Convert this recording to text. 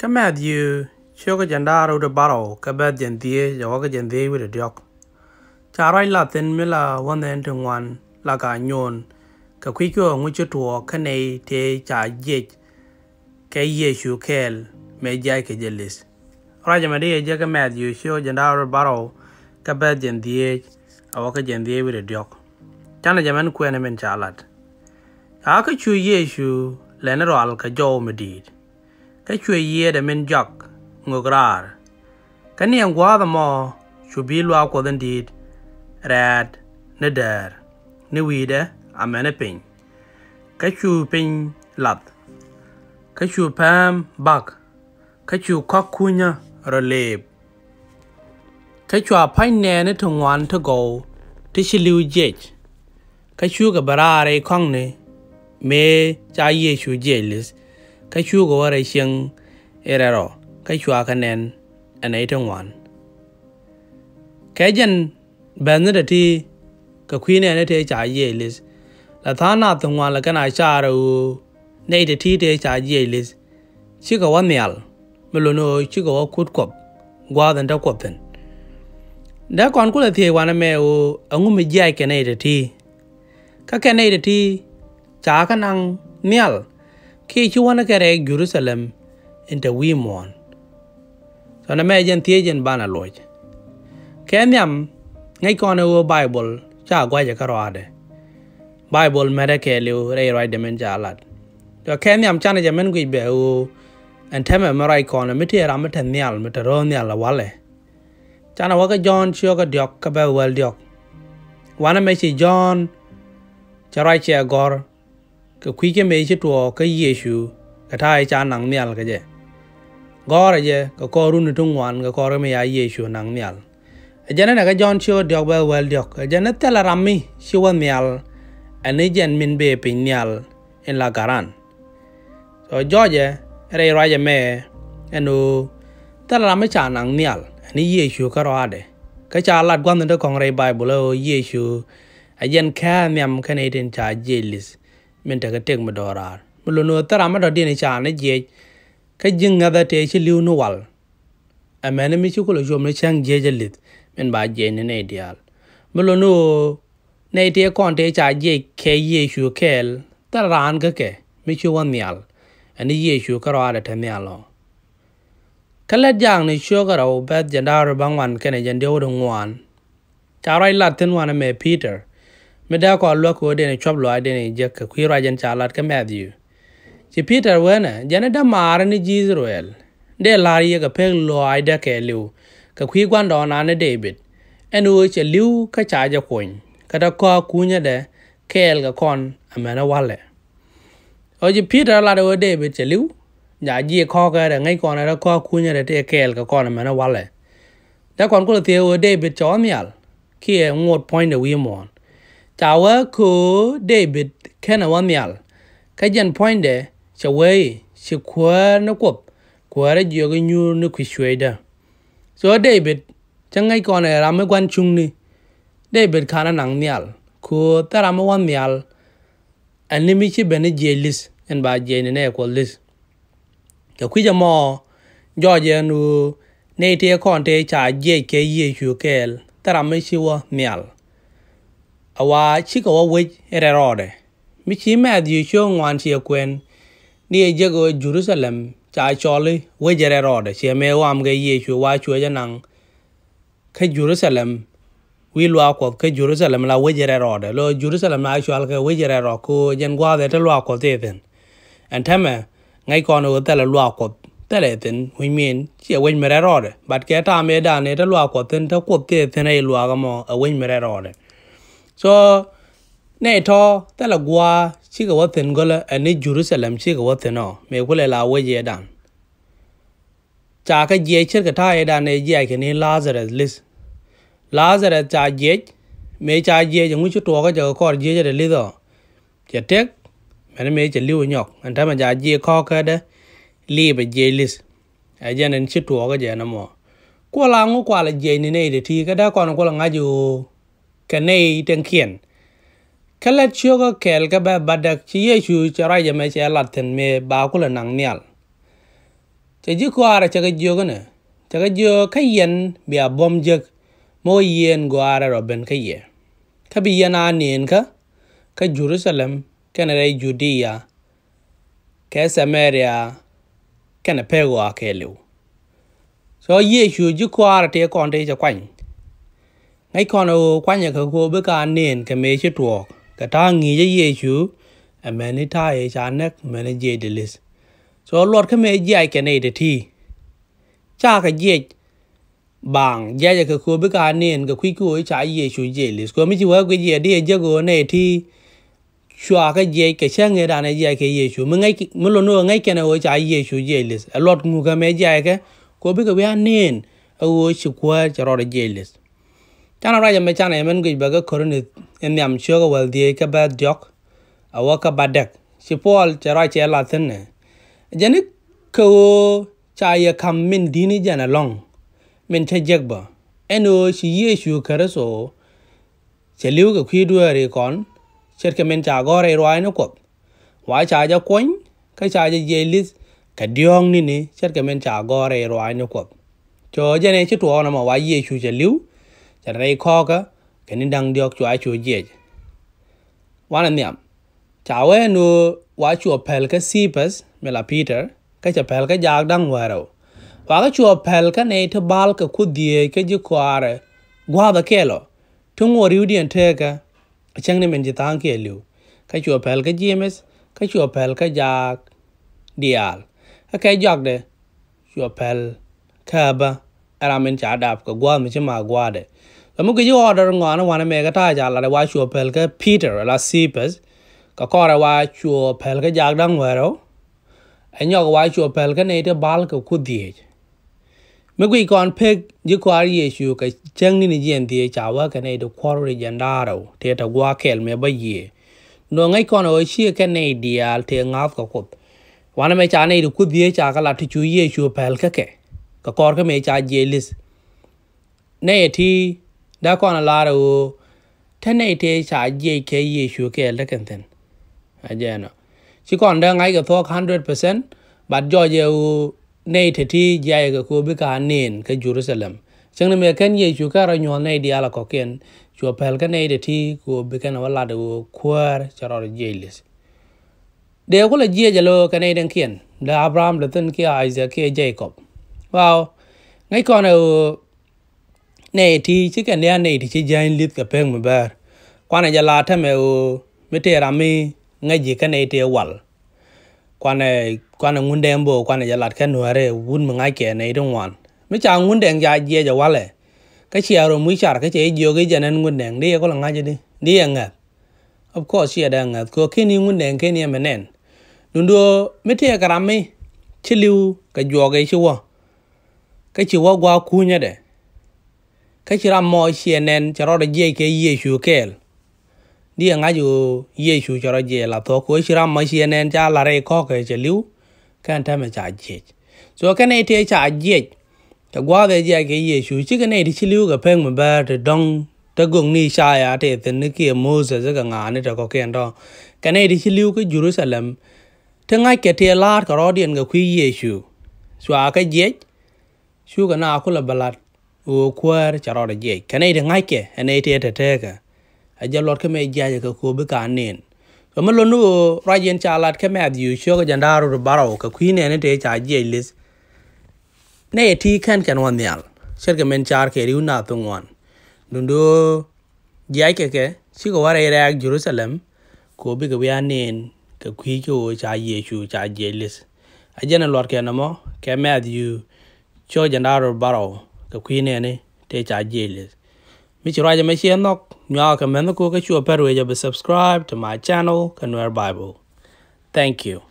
ka mat yu cho ka janda ro baro ka ba jen die yo ka jen die wi de diok cha rai la ten me la wan la ka nyon ka kwi kyo ngu chu to ka nei te cha kel me ja ke jelis ra ja ma de ja ka mat yu baro ka ba jen die awa ka jen die wi de diok cha na jaman ku ne men cha lat ka ka chu ye shu le ne แห่ช่วยเยียดมมนจักงกรารกันยังว่าตมอชูบีลวาวกดันดีดแรดเนเดอร์นิวีเดอเมนปิงกัชูเปิงลัดกัชูพมบักกัชูคักคุยะรเลบกัชูอาภยแนนทงวันทโกที่ชิลิวเจกัชูกับบราอไรข้างเนเมจายเยชูเจลิส cái của kai chu cái warai siang eraro kai chu akanen an eitong wan kai jan ban da ti ka khwi ne ne te là ye lis la tha là cái này la rồi này thì thì de ti te cha ye lis chi mà luôn nyal melono chi go kut kop thành dan da thành đã còn kon là thì wan me o angu me jai dạy cái này thì ka cái này thì ti cái năng nyal khi ki chi kể kare Jerusalem into we mon so na me jen tie jen bana loj ken yam ngai kone wo bible cha gwa ja karo ade bible mere ke liu re roi de men ja lat to ken yam chana ja men gwi be wo an teme me rai kone mi tie ram te nyal mi te ro nyal la wale chana wa ka john chio ka diok ka be wel diok wana me chi john charai che gor cái quý cái mấy chiếc trò cái gì chứ cái thay cha nặng nhẹ là cái gì gõ là gì cái có run trung ngoan cái có mấy ai gì chứ nặng nhẹ jana na ga jon chio diok ba wel diok jana tela rami chi wa mial ani jen min be pinyal en la garan so joje mẹ, anh me eno tela rami cha nang mial ani yesu cái đó à đấy, cái cha lat gwan de kong re bible o anh ajen ka miam ka ne den cha jelis min ta ka tek mi dorar mi lu no tara ma do dini cha ne je ka jing ga da te chi liu no wal a mình mi chi có lo jom ne chang chơi je lit min ba je ne ne dial mi lu no ne te kon thấy cha je ke ye shu kel ta ran ga ke mi chi wan nyal ani ye shu ka ra da ta nyalo kalat jang ni shu ga ro bet jandar bangwan ở jandeu do ngwan cha rai lat tin wan me peter mẹ Mida ko alwa ko dene chop lwa dene jek kwira jen chalat ka Matthew. Chi Peter wena jene da mara ni Jizruel. De lari ye ka pek lwa ida ke liu ka kwi kwan do na ne David. En uwe che liu ka chaja kwen. Kata ko kunya de kel ka kon nè, wale. Oji Peter la de David che lưu, Nhà gì khó cái là ngay còn là có kunya de te kel ka kon amena wale. Da kon ko te o David cho mial. Ki e ngot point de wi mon. จาวะคูเดบิดแค่นวัมีลขยันพอยเดชาวเวยชิควานกบกวาระเยอะกอยู่นึกคิดช่วยด้ส่วนเดบิดจังไงก่อนเอี่ยรำไม่กวนชุงนี่เดบิดขานหนังมียลคูแต่รำไม่วนมียลอันนี้ม่ใช่เบ็นเจลิสอันบาเจนเนี่ยคนลิสจะคุยจะมอย่อเยนูในเทียคอนเทชาเยเคเยชูเกลแต่รำไม่ชื่อว่าเมียลอว่าชิคกว่าวิจเรรอดมิชิมาดิชงวันเชียกวนนี่จะกูจูรุสเลมจายชอลเวิจเรรอดเชียเมว่ามึงยี่ชัวว่าช่วยจะนั่งเขยูรุสเลมวิลวากบเขยูรุสเลมลาวิจเรรอดแล้วจูรุสเลมลาชัวเขยวิจเรรอดกูยังว่าเดทลวากบเต้นอันทำไงไงก่อนอุตละลวากบแต่ละทินหุ่นเมีนเชื่วิญมาเรรอดบัดแก่ตามเอดานเนี่ยถ้าลวากบทินถ้าวบเต้นในลวากมอเอวิญมาเรรอด so ne to ta la gwa chi ga watin gola ani eh, jerusalem chi ga watin no me kula la we ye dan cha ka je chir ka tha ye dan ne je ke ni lazarus lis lazarus cha je me cha je ngu chu to ga ja ko je je le do che tek me me che liu nyok an ta ma ja je ko ka de li ba je lis a je nen chi to ga je na mo ko la ngu kwa la je ni ne de ti ka da ko na ko la nga ju kanei tenkien kala chiogo kel ka ba badak chi yeshu chara jame che latin me ba kula nang nial che ji ko ara che ga jogo ne che ga jo ka yen bi a bom jek mo yen go ara roben ka ye ka bi yana nin ka ka jerusalem kana rai judea ka samaria kana pego akelu so yeshu ji ko ara te kon te che kwany ngay con ở quan nhà khẩu khu bữa cả nền cái mấy chiếc ruột cái ta nghĩ cho dễ chú em mình đi thay ấy chán nét mình đi dễ để list so lọt cái mấy dạy cái này để thi cha cái dễ bằng dễ cho khẩu khu bữa cả nền cái quý cô ấy chả dễ chú dễ list có mấy chú ấy cái dễ đi dễ go này thi chua cái dễ cái xe người đàn này dễ cái dễ chú mình ngay mình luôn luôn ngay cái này ấy chả dễ chú dễ list lọt ngu cái mấy dạy cái cô biết cái bữa nền ở chỗ qua chả rồi dễ list chana ra jame chana yemen gij baga korunit en yam shoga wel die ka ba jok awa ka ba dek si pol chara che la tenne jani ko cha ye kam min dini jana long min che jekba eno si ye shu karaso che liu ka khwi duwa re kon chet ka men cha go re roi no kop wa cha ja koin ka cha ja ye lis ka diong ni ni chet ka men cha go re roi no kop cho jane che tuwa na ma wa ye shu che liu จะไรข้อก็กันนี่ดังเดียวชัวชัวเจียวันนี้ชาวเอนูว่าชัวเพลก็ซีพัสเมลาพีเตอร์ก็จะเพลก็อยากดังวาเราว่าก็ชัวเพลก็ในทบาลก็คุดเดียก็จะควาร์กว่าตะเกลอทุ่งวอริวเดียนเทก็ช่างนี่มันจะตั้งเกลิวก็ชัวเพลก็จีเมสก็ชัวเพลก็อยากเดียลก็แค่อยากเดชัวเพลก็บ้า era men cha dap ko gwa mi chima gwa de so mu ki order ngo na wana me ga ta ja la wa chu pel ka peter la sipes ka kora wa chu pel ka jag dang wero enyo wa chu pel ka ne te bal ko ku die mu ki kon pe ji kwa ye chu ka chang ni ni yen die cha wa ka ne de kwor ri jan daro te ta gwa kel me ba ye no ngai kon o chi ka ne dial te ngaf ko kut wana me cha ne de ku die cha ka la ti chu ye chu pel ka ke ka kor cái me cha jelis ne ti da kon la ro thế này thì cha je ke ye shu ke la kan ten a je no chỉ còn đang ngay cái thuốc 100% bắt cho yêu này thì thì dạy cái cô biết cái nền cái Jerusalem chẳng nên cái này chú cái rồi nhon này đi ala à có kiện chú phải cái này thì thì cô biết cái nào là đồ khoar cho rồi jealous đều có là dạy cho cái này đang kiện là Abraham là tên kia Isaac kia Jacob còn ở wow thì kona o ne ti chi kan ya ne ti chi jain lit ka peng mabar kwana ja la ta me o mete rami ngai ji kan ne te wal kwana kwana ngun dem bo kwana ja lat kan ware wun ma ngai ke ne dong wan me cha ngun deng ja je ja wale ka chi aro mu char ka che jo ge janan ngun deng de ko la đi de de nga of course ya da nga ko kini ngun deng kini menen dundo mete karami chiliu ka jo ge chi wo cái chi wa gwa kunya đấy, cái chi ram mo chenen charo de ye ke ye shu kel đi nga ju ye shu charo je la to ko chi ram mo chenen cha la cái ko ke che liu kan ta me cha je so cái này te cha je ta gwa de je ke ye shu chi cái này thì chi liu cái peng me ba de đông, ta gong ni sai ya thì ten ne ki mo ze cái ga này ne có cái ken do cái này thì chi liu cái jerusalem ta nga ke te la ko ro điện ga khu ye shu so cái je chú cái cái cái nào cũng là bả này này thì thì ngay thật shuga na akula balat o kwar charora je kane de ngaike ane te te te ka aja lor kame jaje ka ko be kanen to malo no rajen chalat kame adiu shuga jandaru baro ka kwine ne te cha je này ne ti kan kan wan yal cái men char ke riu na tung wan dundo jai ke chỉ có ko ware ra jerusalem cái ko bi ga yanen ka kwi ko cha ở cha je lis ajana lor ke namo kame adiu cho dân đa rồi bảo cái khuyên này này để trả gì liền mình chỉ ra cho mấy chuyện nó nhớ comment nó cô cái chùa Peru giờ subscribe to my channel Kanwer Bible thank you